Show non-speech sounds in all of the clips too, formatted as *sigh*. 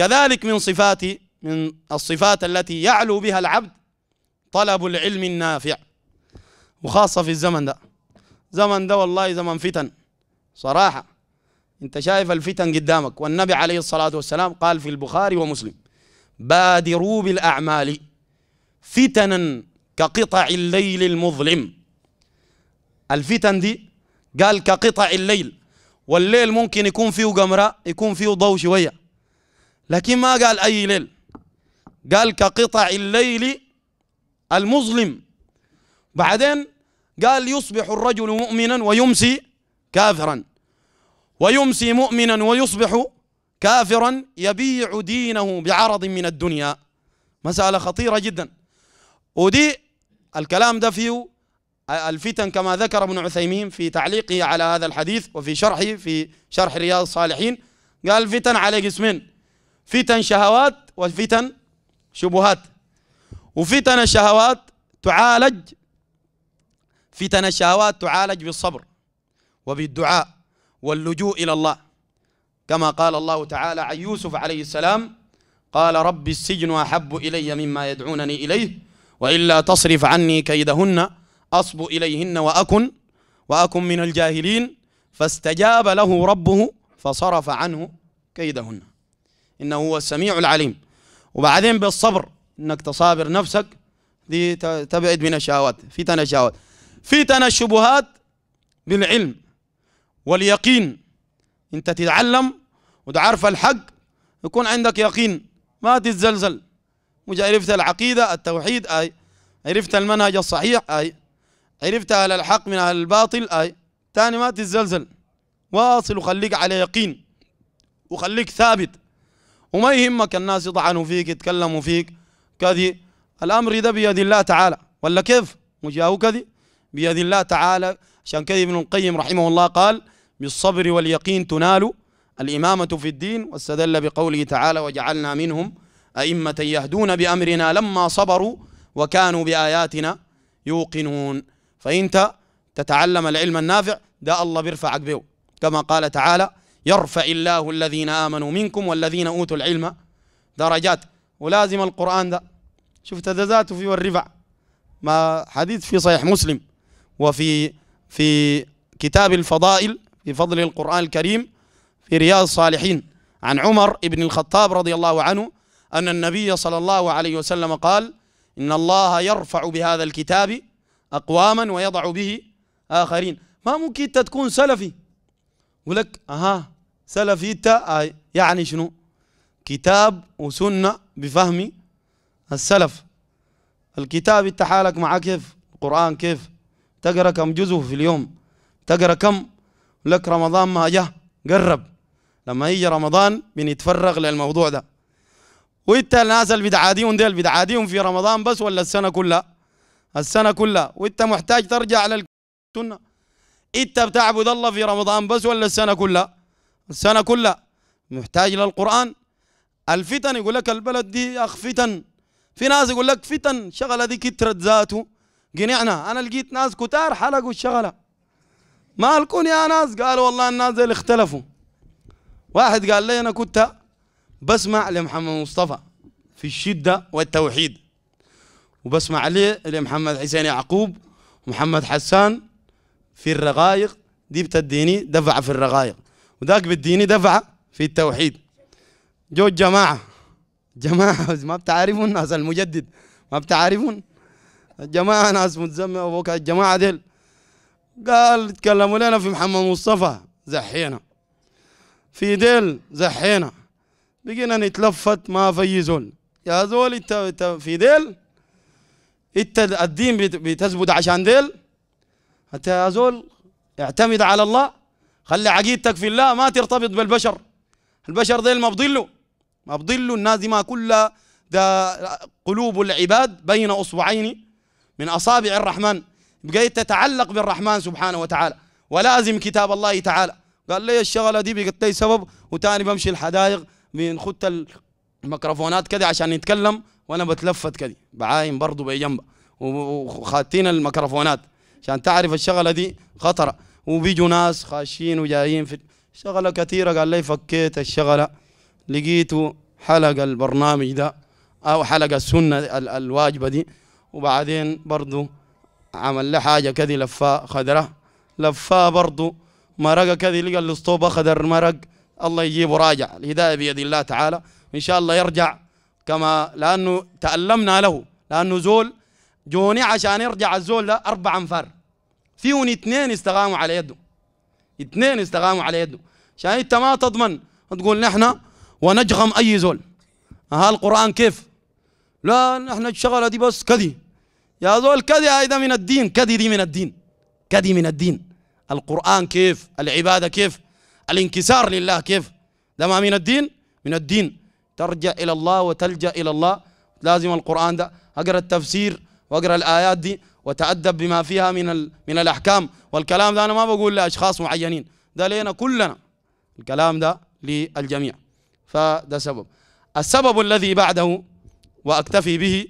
كذلك من صفات من الصفات التي يعلو بها العبد طلب العلم النافع وخاصة في الزمن ده زمن ده والله زمن فتن صراحة انت شايف الفتن قدامك والنبي عليه الصلاة والسلام قال في البخاري ومسلم بادروا بالأعمال فتنا كقطع الليل المظلم الفتن دي قال كقطع الليل والليل ممكن يكون فيه قمرة يكون فيه ضوء شوية لكن ما قال أي ليل قال كقطع الليل المظلم بعدين قال يصبح الرجل مؤمنا ويمسي كافرا ويمسي مؤمنا ويصبح كافرا يبيع دينه بعرض من الدنيا مسألة خطيرة جدا ودي الكلام ده فيه الفتن كما ذكر ابن عثيمين في تعليقه على هذا الحديث وفي شرحه في شرح رياض الصالحين قال فتن على قسمين فتن شهوات وفتن شبهات وفتن الشهوات تعالج فتن الشهوات تعالج بالصبر وبالدعاء واللجوء إلى الله كما قال الله تعالى عن يوسف عليه السلام قال رب السجن أحب إلي مما يدعونني إليه وإلا تصرف عني كيدهن أصب إليهن وأكن وأكن من الجاهلين فاستجاب له ربه فصرف عنه كيدهن إنه هو السميع العليم وبعدين بالصبر إنك تصابر نفسك دي تبعد من الشهوات فتن الشهوات فتن الشبهات بالعلم واليقين أنت تتعلم وتعرف الحق يكون عندك يقين ما تتزلزل عرفت العقيدة التوحيد أي عرفت المنهج الصحيح أي عرفت أهل الحق من أهل الباطل أي تاني ما تتزلزل واصل وخليك على يقين وخليك ثابت وما يهمك الناس يطعنوا فيك يتكلموا فيك كذي الأمر ده بيد الله تعالى ولا كيف مجاهو كذي بيد الله تعالى عشان كذي ابن القيم رحمه الله قال بالصبر واليقين تنال الإمامة في الدين واستدل بقوله تعالى وجعلنا منهم أئمة يهدون بأمرنا لما صبروا وكانوا بآياتنا يوقنون فإنت تتعلم العلم النافع ده الله بيرفعك به كما قال تعالى يرفع الله الذين آمنوا منكم والذين أوتوا العلم درجات ولازم القرآن ده شفت ده ذاته في والرفع ما حديث في صحيح مسلم وفي في كتاب الفضائل في فضل القرآن الكريم في رياض الصالحين عن عمر بن الخطاب رضي الله عنه أن النبي صلى الله عليه وسلم قال إن الله يرفع بهذا الكتاب أقواما ويضع به آخرين ما ممكن تكون سلفي يقول لك اها سلفيتا آي آه، يعني شنو كتاب وسنة بفهم السلف الكتاب انت حالك معاه كيف القرآن كيف تقرأ كم جزء في اليوم تقرأ كم لك رمضان ما جه قرب لما يجي رمضان بنتفرغ للموضوع ده وانت الناس اللي بتعاديهم ديل بتعاديهم في رمضان بس ولا السنة كلها السنة كلها وانت محتاج ترجع للسنة انت بتعبد الله في رمضان بس ولا السنه كلها السنه كلها محتاج للقران الفتن يقول لك البلد دي اخ فتن في ناس يقول لك فتن شغله دي كترت ذاته قنعنا انا لقيت ناس كتار حلقوا الشغله مالكم يا ناس قالوا والله الناس اللي اختلفوا واحد قال لي انا كنت بسمع لمحمد مصطفى في الشده والتوحيد وبسمع لي لمحمد حسين يعقوب ومحمد حسان في الرقائق دي بتديني دفعة في الرقائق وذاك بديني دفعة في التوحيد جو جماعة جماعة *laughs* ما بتعرفون ناس المجدد ما بتعرفون الجماعة ناس متزمة وفوق الجماعة ديل قال تكلموا لنا في محمد مصطفى زحينا في ديل زحينا بقينا نتلفت ما في زول يا زول انت في ديل انت الدين بتثبت عشان ديل انت يا زول اعتمد على الله خلي عقيدتك في الله ما ترتبط بالبشر البشر ديل ما بضلوا ما بضلوا الناس دي ما كلها ده قلوب العباد بين اصبعين من اصابع الرحمن بقيت تتعلق بالرحمن سبحانه وتعالى ولازم كتاب الله تعالى قال لي الشغله دي بقت لي سبب وتاني بمشي الحدائق بنخت الميكروفونات كده عشان نتكلم وانا بتلفت كده بعاين برضه بجنبه وخاتين الميكروفونات عشان تعرف الشغله دي خطره وبيجوا ناس خاشين وجايين في شغله كثيره قال لي فكيت الشغله لقيته حلقه البرنامج ده او حلقه السنه الواجبه دي وبعدين برضو عمل له حاجه كذي لفاه خضره لفاه برضو مرقه كذي لقى الاسطوب خضر مرق الله يجيبه راجع الهدايه بيد الله تعالى ان شاء الله يرجع كما لانه تالمنا له لانه زول جوني عشان يرجع الزول ده أربع أنفار فيهم اثنين استقاموا على يده اثنين استقاموا على يده عشان أنت ما تضمن تقول نحن ونجغم أي زول ها القرآن كيف لا نحن الشغلة دي بس كذي يا زول كذي هاي ده من الدين كذي دي من الدين كذي من الدين القرآن كيف العبادة كيف الانكسار لله كيف ده ما من الدين من الدين ترجع إلى الله وتلجأ إلى الله لازم القرآن ده أقرأ التفسير واقرا الايات دي وتادب بما فيها من من الاحكام والكلام ده انا ما بقول لاشخاص معينين ده لينا كلنا الكلام ده للجميع فده سبب السبب الذي بعده واكتفي به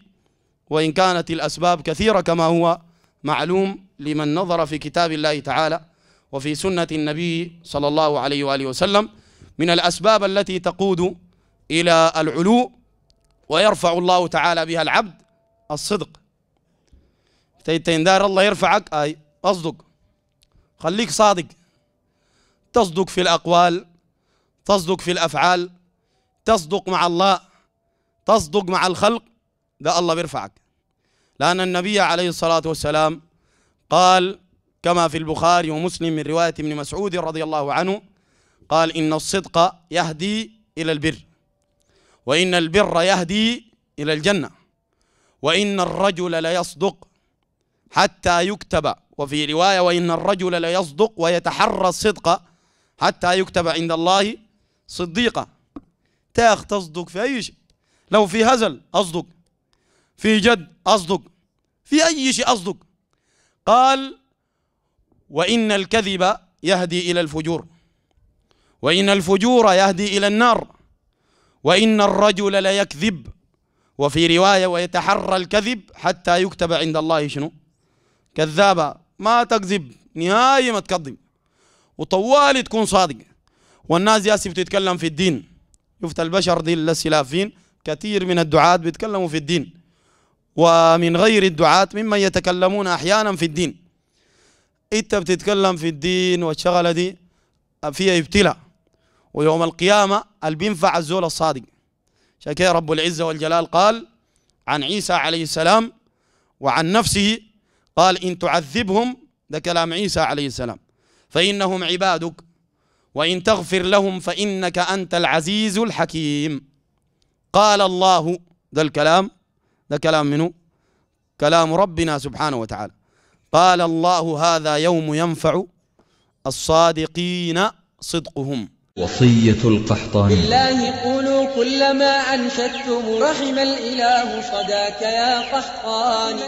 وان كانت الاسباب كثيره كما هو معلوم لمن نظر في كتاب الله تعالى وفي سنه النبي صلى الله عليه واله وسلم من الاسباب التي تقود الى العلو ويرفع الله تعالى بها العبد الصدق تيتين دار الله يرفعك اي اصدق خليك صادق تصدق في الاقوال تصدق في الافعال تصدق مع الله تصدق مع الخلق ده الله بيرفعك لان النبي عليه الصلاه والسلام قال كما في البخاري ومسلم من روايه ابن مسعود رضي الله عنه قال ان الصدق يهدي الى البر وان البر يهدي الى الجنه وان الرجل ليصدق حتى يكتب وفي رواية وإن الرجل ليصدق ويتحرى الصدق حتى يكتب عند الله صديقة تاخ تصدق في أي شيء لو في هزل أصدق في جد أصدق في أي شيء أصدق قال وإن الكذب يهدي إلى الفجور وإن الفجور يهدي إلى النار وإن الرجل ليكذب وفي رواية ويتحرى الكذب حتى يكتب عند الله شنو كذابة ما تكذب نهائي ما تكذب وطوالي تكون صادق والناس ياسي بتتكلم في الدين شفت البشر دي السلافين كثير من الدعاة بيتكلموا في الدين ومن غير الدعاة ممن يتكلمون أحيانا في الدين انت بتتكلم في الدين والشغلة دي فيها ابتلاء ويوم القيامة البينفع الزول الصادق عشان رب العزة والجلال قال عن عيسى عليه السلام وعن نفسه قال إن تعذبهم ده كلام عيسى عليه السلام فإنهم عبادك وإن تغفر لهم فإنك أنت العزيز الحكيم قال الله ده الكلام ده كلام منه كلام ربنا سبحانه وتعالى قال الله هذا يوم ينفع الصادقين صدقهم وصية القحطاني بالله قولوا كلما أنشدتم رحم الإله صداك يا قحطاني